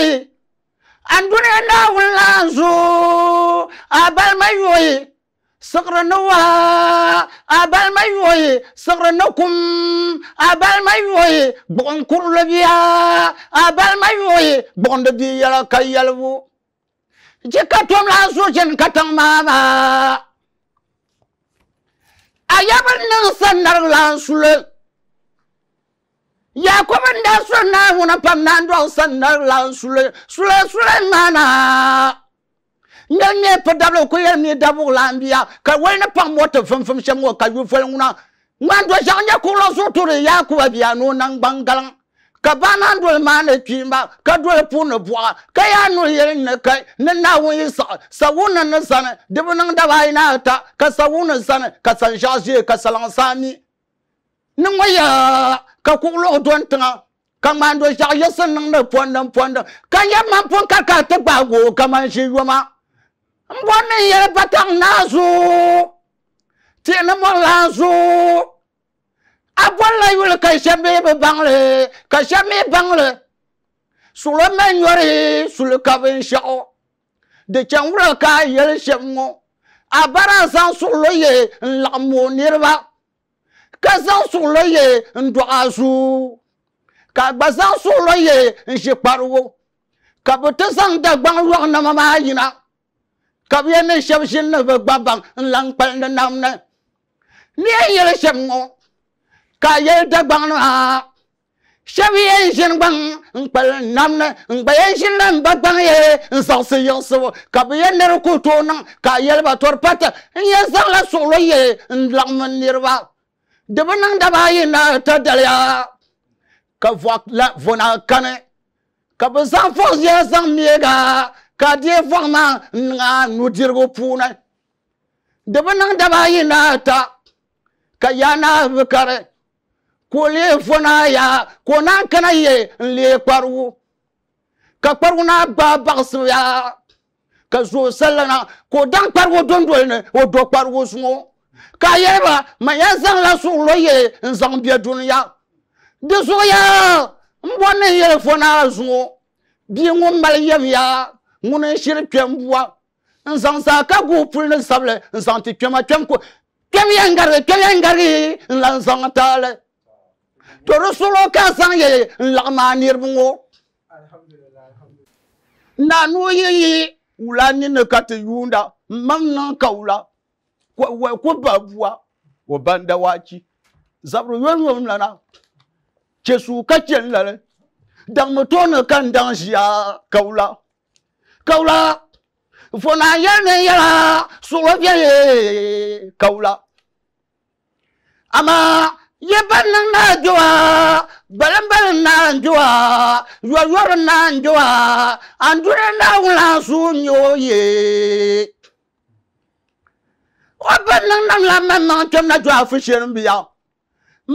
yoyi an duniya abal laanzu a balima yoyi siɣiri ni waha abal may yoyi siɣiri ni kum a balima yoyi gbuɣin kurili biya a balima yoyi gbuɣindi bia yɛla ka le Yakob nda sura na huna pam na ndo sanna la sule sule sule nana nyenye pedablo ko ye mi dabu lambia ka wena pam wota fem fem shem wo ka yu fel nguna ngando janya ko lo so tore Yakob bia no nang bangalang ka bana ndol mane kimba ka dol puno bwa ka ya no yel ne ka ne na won yi sa sa won na san de bu nang da bai na ta ka sa won san ka san jaje ka salan sami ningwa ya ka kuɣu luɣu doni tiŋa ka ŋmaando ʒiɛɣu yiɣisi niŋdi pondim pondim ka nyɛ man pun ka ka ti gbaagi o ka man ʒi yoma n bɔni n yɛli bataŋ naa zuɣu tihi ni mɔɣulana zuɣu a bɔlila yuli ka shɛba mi bi baŋli ka shɛba mi baŋli suɣuli mɛ nyɔri suli ka binshɛɣu di chɛn wura ka a yɛli shɛm ŋɔ a bara zaŋ suɣuli ye n laɣim o niriba ka zaŋ suɣuli yɛ n dɔɣi azuu ka gba zaŋ suɣuli yɛ n ʒi kparigu ka bɛ ti zaŋ dagbaŋ yɔɣinima maa yina ka bɛ yɛ ni shɛba ʒini ni bɛ gba baŋ n lan kpalindi nam ni ni yɛn yɛli shɛba ŋɔ ka a yɛli dagbaŋ maa shɛba yɛn ʒini gbaŋ n kpalindi nam ni n gba yɛn ʒini ni n ba gbaŋ yɛ n zaŋsi yiɣisibu ka bɛ yɛ nira ku tooi ka yɛli ba tɔri pata n yɛn zaŋla suɣuli yɛ n laɣim niriba dibu niŋda baa yinna ti daliya ka vɔg la vuna kani ka bɛ zan vɔg yɛhi zan meega ka die deei vɔg maa n niŋ a nudirigu puuni dibu niŋda baa ta ka yaa naa bi kari ka o lee vuna yaa ka kana ye n lee ka kparigu na baa baɣasibu yaa ka zo salli ko dan o daŋ kparigu o do kparigu suŋo ka yɛliba ma yɛn zaŋla suɣulo yɛli n zaŋ bɛ duniya di suɣuya n bɔ ni yɛli fo naa zuŋo bia ŋun mali yɛmiya ŋuni n shiri kpɛm buwa n zaŋ saa ka gu puli ni sabili n zaŋ ti kpɛma kpɛm ko kpɛm yɛn gari kpɛm yɛn gari n lan zaŋ taali to di suɣulo ka zaŋ yɛli n laɣim a ŋo naa nuu yi yi wula nini ka ti yuunda n mam niŋ ka wula kubavuwa wabanda wachi zabiri yɔn yɔn nana chesu ka chɛn lari daŋmi tooni ka n kaula ʒiya kawula kawula fona yɛli ni yɛla suɣuro bɛni ama yi ban niŋ naa dowa balim balim naa dowa yɔri yɔri naa dowa wula suu nyɛ o bɛ niŋ niŋla mɛmaŋ kpɛm na dɔɣa fu shɛrin biya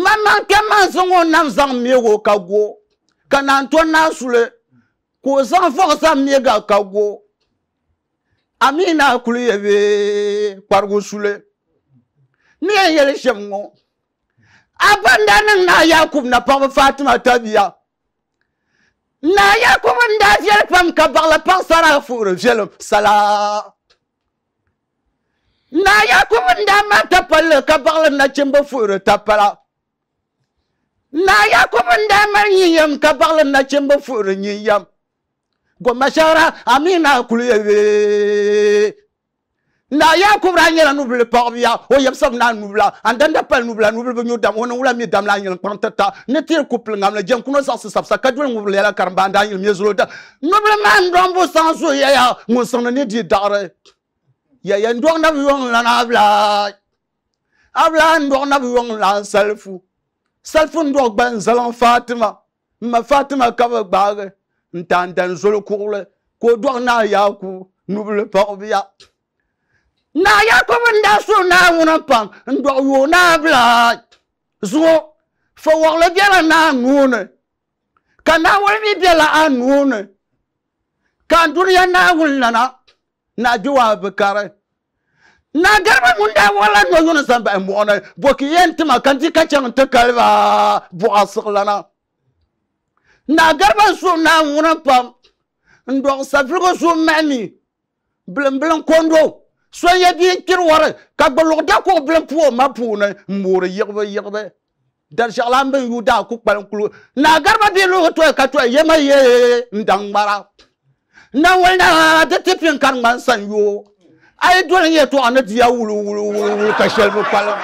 mɛmaŋ kpɛm maa zaŋ o nam zaŋ meego ka go ka naan tɔ naa suli ka o zaŋ vɔg zaŋ meega ka go amina kuli yɛ bee kparigu suli ni yɛn yɛli shɛm ŋɔ a banda niŋ naa yaakub na paɣaba fatima tabiya naa yaakub n daa viɛli pam ka baɣali paɣasara fuhiri viɛlim salaa Na ya kubenda maa ta palli ka baɣali furu fuhiri tapala na ya ndan mali nyinyam ka na nachimbi furu nyinyam goma shahara amina kuliya na ya yakubu raa nyɛla nubili o yɛbisiri na nubila an danda pali nubila nubili bi nyu dam wula mi dam la ta ni tiri ku pili ŋamli jɛm kuno saɣasi sabisa ka doli ŋubili yɛla karim da nubili maa n dɔm bu saŋ suhi yɛya ŋun ni di daɣari ya ya ndo na biwon la na bla abla ndo na biwon la selfu selfu ndo gba nzala fatima ma fatima ka ba gba ge ntanda nzolo kurule ko do na ya ku nubule pa obia na ya ko nda su na wona pa ndo wo na bla zo fo wo le bien na ngune kana wo mi bien la anune kan duri ya na wulana na juwa bekare na garba mun da wala no zo san ba mu ona boki yen tuma kan ti kacan ta kalba bu asqlana na garba su na wuna pam ndo safrigo su mani blen blen kondo so ye di kir war ka gbalo da ko blen pu ma pu na mure yegbe yegbe dar shaglan ben yuda da ku kpalan kulu na garba di lu to ka to ye ma ye ndangbara na wala da tipin kan man san yo ai dole ne to anati ya wulu wulu wulu kashel mu pala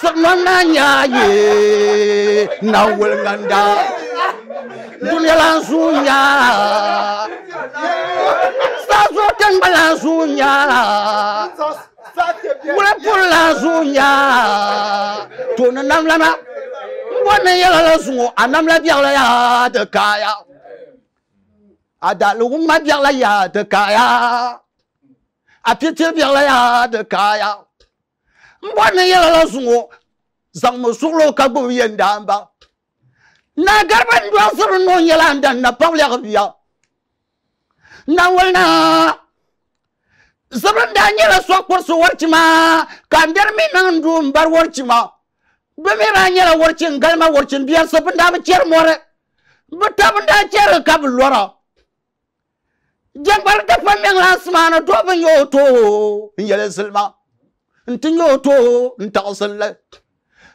sanana nyaye na wul nganda dunia langsung nyala sazo kan balansu nyala wula pul langsung nyala to na nam lana mbonne yala la sungo anam la biala ya de kaya ada lu ma biala ya de kaya a piti biɛla ya di ya n bɔni yɛlala zuŋɔ zaŋ mi suɣlo ka gbubi yen daamba na gariba n dɔsiri no yɛla n dan na pabliɛg biya na wali na zibiri daa nyɛla sɔ ci ma ka n dari mi ndu du n ci ma bi mi maa nyɛla warichi n galima warichi n biɛrisi bi daa bi chɛri mɔri bi tabi daa chɛri ka bi lɔra Djenk wale te pwem mwen lan semane, To wap nyoto, Nyele selman, Ntingyoto, Ntarsenle,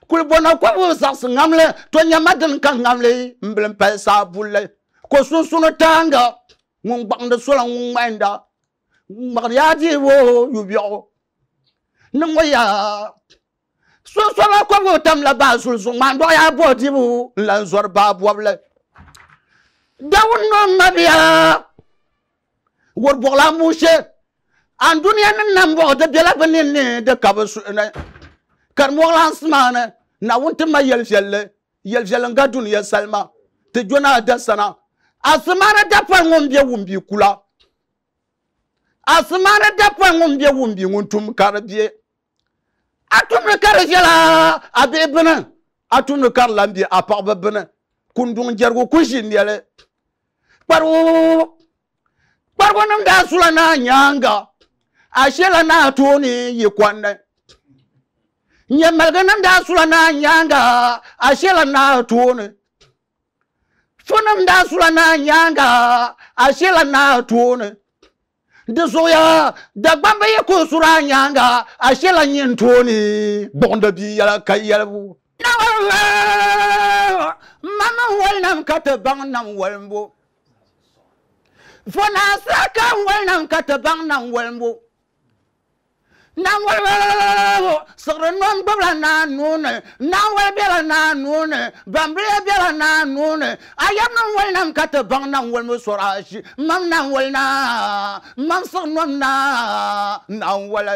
Koul bonan kwa mwen sars ngamle, To nye maden kan ngamle, Mble mpe saboule, Kwa sou sou nou tanga, Nwen baknde solan mwen da, Mwari adi wou, Yubi wou, Nwen mwaya, Sou sou mwen kwa mwen tem la ba, Sou sou mwen mwaya, Bwati wou, Lanswar ba bwable, Dye woun nou mwabi a, war bɔɣila muu shee an duniya ni nam bɔɣi di bɛla bɛ ni ni di ka bɛ suhi ni karim wɔɣilansi maa ni naawuni ti ma yɛli viɛlli yɛli viɛlli n-ga duniya salima ti jɔna a da sana A asimaani dapɔi ŋun bɛ wumbii kula A asimaani dapɔi ŋun bɛ wumbii ŋun tum ka di bie a tumdi ka di viɛla a bihi bini a tumdi ka di lan bie a paɣiba bini Kundun jɛrigu ku ʒi nɛli kparigu kpargu da daa sula naa nyanga a shɛla naa tooni yikɔnda nyɛmaligi nim daa sula naa nyanga a shɛla naa tooni so daa sula naa nyanga a shɛla naa tooni di zuɣuya dagbamba yi ku sura a nyaanga a shɛla nyin tooni gbuɣunda bia yɛla ka wala mama mami nam kata ti baŋ nam walimbo fo nansara ka n wali nan ka ti baŋ nan walimbo nan walibo siɣiri non gbubila naan nuuni nan wali bɛla naan nuuni bambiliya bɛla naan nuuni a yɛb nan wali nan ka ti baŋ nan walimbo sɔrɔ a ʒi mam nan wali na mam siɣi nom na naan wali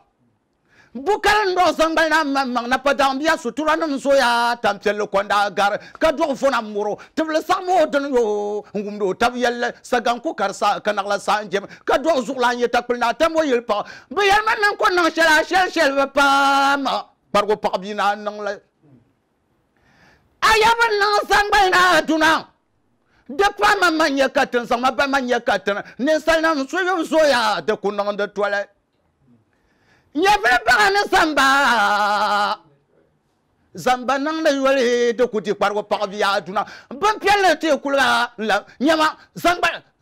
bukal ndo zangbal na mamang na padang biya sutura nan so ya tamtel konda gar ka do fona muro tibli samo dun yo ngumdo tab yalla sagan ku karsa kanagla sanjem ka do zugla nye takpilna tamo yilpa bi yalman nan ko nan shela shel shel pa ma bargo pakbina nan la ayaban nan zangbal na dunang de pa ma manye katin sang ma ba manye katin ne salnan so yo so ya de kunang de toilette nyɛfili paɣa ni zamba zamba niŋdi yoli ti ku ti kparigu paɣa biya aduna bin piɛlli ti kuliga la nyɛma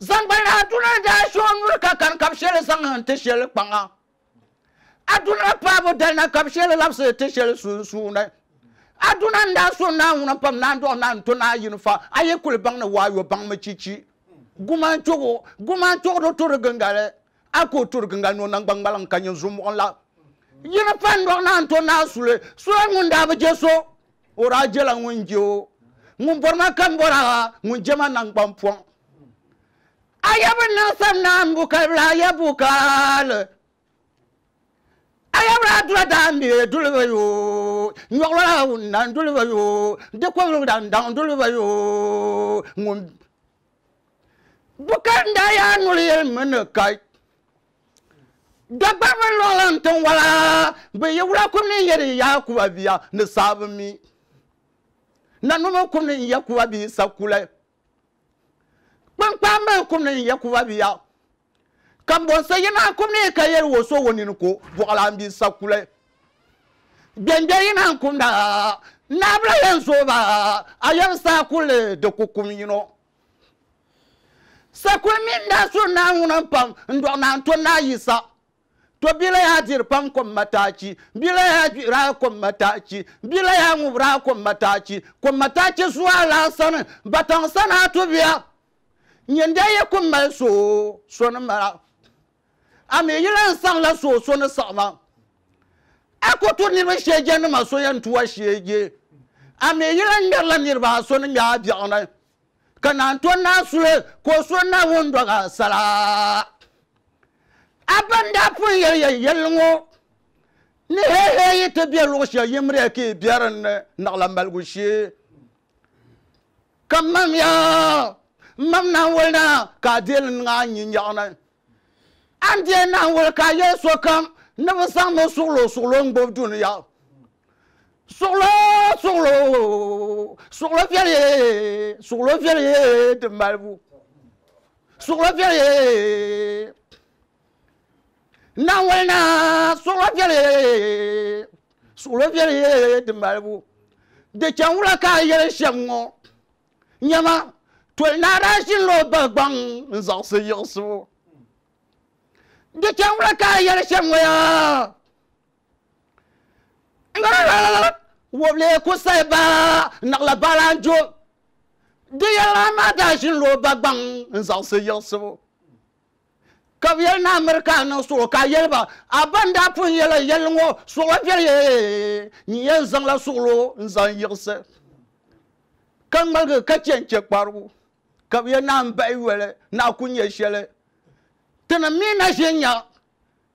zangbana aduna daa shoo nuri ka kani ka bi shɛli saŋ ti shɛli kpaŋa aduna paɣabu dalina ka bi shɛli labisi ti shɛli sunsuuni aduna n daa sɔŋ naa ŋuna pam na dɔɣu naa n to naa yinifa a yi kuli baŋ ni waayo baŋ mi chichi guman cogo guman cogo do tori gingali ako tur nga no balang kanyo kanyin on la yina pan do na anto na sule sule ngun da ba jeso ora jela ngun jo ngun ma kan bora ngun jema nan aya ayaba na sam na ka la ya bukal ayaba la dura da mi dulba yo nyokla la nan dulba yo de ko dan dan dulba yo ngun Bukan daya ya menekai. el dagbaba lɔla n tin wala bi yiwura kum ni yɛri yaa kuba biya ni saabu mi na numa kum ni yɛ kuba bi sakula kpankpamba kum ni yɛ kuba biya ka bɔnsa yina kum ni ka yɛri woso wo nini ko bɔgɔla bi sakula gbɛngbɛ yina kum da naabila yɛn soba a yɛn sakuli de ko kum yinɔ. sakuli min da so na ŋuna pam n dɔgɔ na n to na yi sa. to bila ya dir pan kom mataci bila ya ra kom mataci bila ya mu ra kom mataci kom mataci su ala san batang sana to biya nyende ye kom mal so son mara ame yilan san la so so ne ako to ni be sheje ne maso yan tuwa je ame yilan ngar la nirba so ne ya biya ona kana to na sule ko so na wondo ga sala abandapu ye ye yelngo ne he he ye te bia lo shi yimre ke biara ne na la malgo shi kamam ya mam na wolna ka del nga nyi nya na ande na wol ka ye so kam ne mo sang mo su lo su lo ngbo du ne ya su lo su lo su lo fi ye su lo fi ye de malbu su lo fi ye Nawalna sur le vieil, sur le vieil de Malbou. De Tiaoula Kaye Chamo. Yama, tu es narrachin le bagbang, Zansi Yosu. De Chamula Kaye Chamo. Woble Kuseba, Nala Balanjo. De Yalama Dashin le bagbang, Zansi Yosu. ka bi yɛli na amerika niŋ suɣu ka yɛliba a ban daa pun yɛli yɛli ŋɔ suɣu viɛli ye n yɛn zaŋla suɣulo n zaŋ yiɣisi ka ŋmaligi ka chɛnchɛ kparigu ka bi yɛ naan bahi yɔli ni a ku nyɛ shɛli ti ni mi na ʒi nya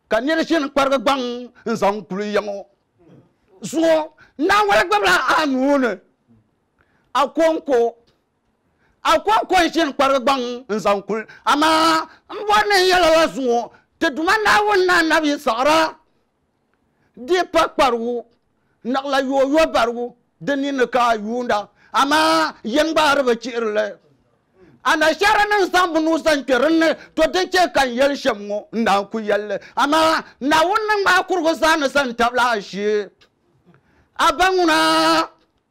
ka nir ʒini kparigi gbaŋ n zaŋ kuli yɛŋɔ zuɣu naawali gbibila a ni a konko akwa ko n shin kpar gbaŋ n ama kul n ne yala wa te duma na won na nabi sara di pa kparwu nagla yo yo barwu de ni ne ka yunda amma yen gbar ba cirle er ana shara nan san bunu san kirin ne to te ce kan yel shemmo na ku yalle amma na wannan ma kurgo san san tabla shi ŋuna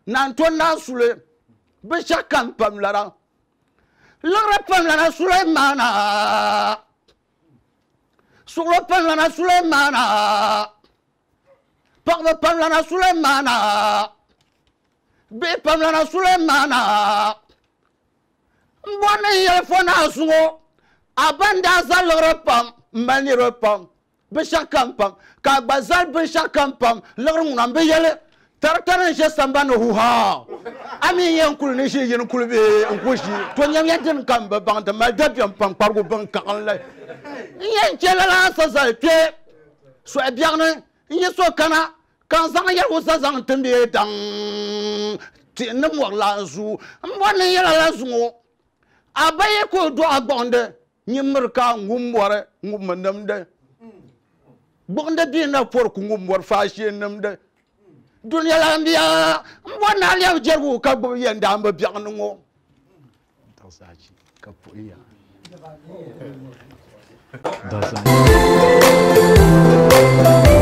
nan to na sule be pam pamlara soulemana. Suleimana. Surlopamlana Suleimana. Parvapamlana Suleimana. Bepamlana Suleimana. Mbwana yelfona sungo. Abanda za lorapam. Mani repam. Kagbazal tartaran she samba na huha ami yen kulni shi yin kulbe in kushi to nyam yadin kan ba bang da mal da biyan pan kwargu ban kan la yen yan la sa sa te so e biyan ne yen so kana kan zang yar wo sa zang tumbe dang ti ne mo la zu mo ne yar la zu ngo abaye ko do agbonde nyimir ka ngum wore ngum de gbonde bi na for ku ngum wor fa shi de 多牛羊，我们哪里有这么多？靠，朋友，你得安排点子。